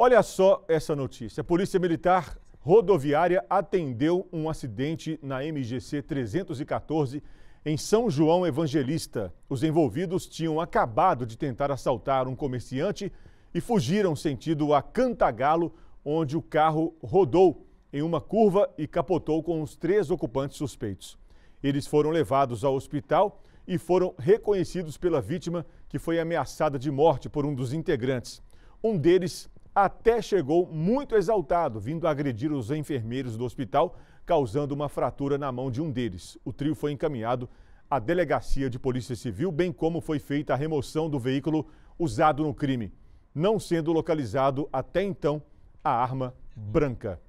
Olha só essa notícia. A Polícia Militar Rodoviária atendeu um acidente na MGC 314 em São João Evangelista. Os envolvidos tinham acabado de tentar assaltar um comerciante e fugiram sentido a Cantagalo, onde o carro rodou em uma curva e capotou com os três ocupantes suspeitos. Eles foram levados ao hospital e foram reconhecidos pela vítima, que foi ameaçada de morte por um dos integrantes. Um deles até chegou muito exaltado, vindo agredir os enfermeiros do hospital, causando uma fratura na mão de um deles. O trio foi encaminhado à delegacia de polícia civil, bem como foi feita a remoção do veículo usado no crime, não sendo localizado até então a arma branca.